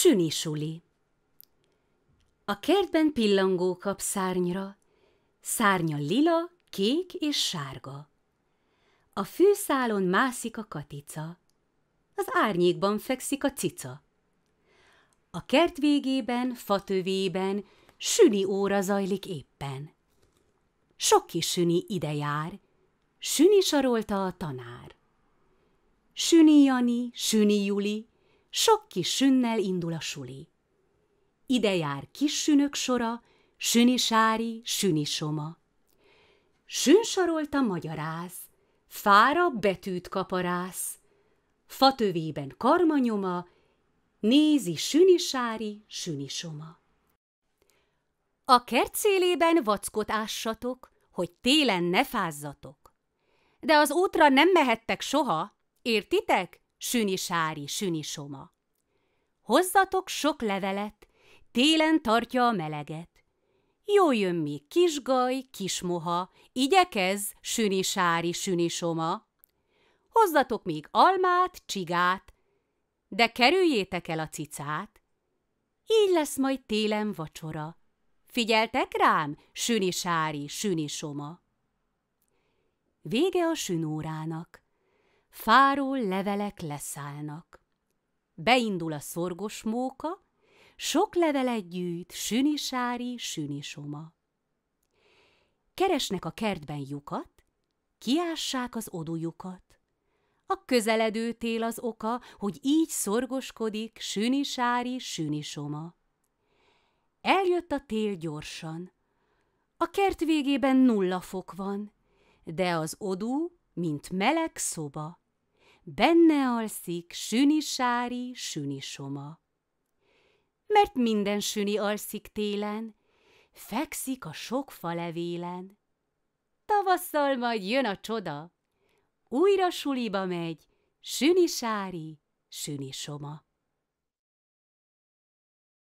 Sünisuli A kertben pillangó kap szárnyra, szárnya lila, kék és sárga. A fűszálon mászik a katica, az árnyékban fekszik a cica. A kert végében, fatövében süni óra zajlik éppen. Sok kis süni ide jár, süni sarolta a tanár. Süni Jani, süni Juli, sok kis sünnel indul a suli. Ide jár kis sünök sora, sünisári, sünisoma. Sünsarolta magyaráz, fára betűt kaparász, fatövében karmanyoma, nézi sünisári, sünisoma. A kert szélében vackot ássatok, hogy télen ne fázzatok. De az útra nem mehettek soha, értitek? süni sári, süni soma. Hozzatok sok levelet, télen tartja a meleget. Jó jön mi kisgaj, kismoha, igyekez, süni sári, süni soma. Hozzatok még almát, csigát, de kerüljétek el a cicát. Így lesz majd télen vacsora. Figyeltek rám, süni sári, süni soma. Vége a sünórának fáról levelek leszállnak. Beindul a szorgos móka, sok levelet gyűjt, sünisári, sünisoma. Keresnek a kertben lyukat, kiássák az odujukat. A közeledő tél az oka, hogy így szorgoskodik, sünisári, sünisoma. Eljött a tél gyorsan. A kert végében nulla fok van, de az odú mint meleg szoba, benne alszik sünisári sünisoma. Mert minden süni alszik télen, fekszik a sok levélen. Tavasszal majd jön a csoda, újra suliba megy, sünisári sünisoma.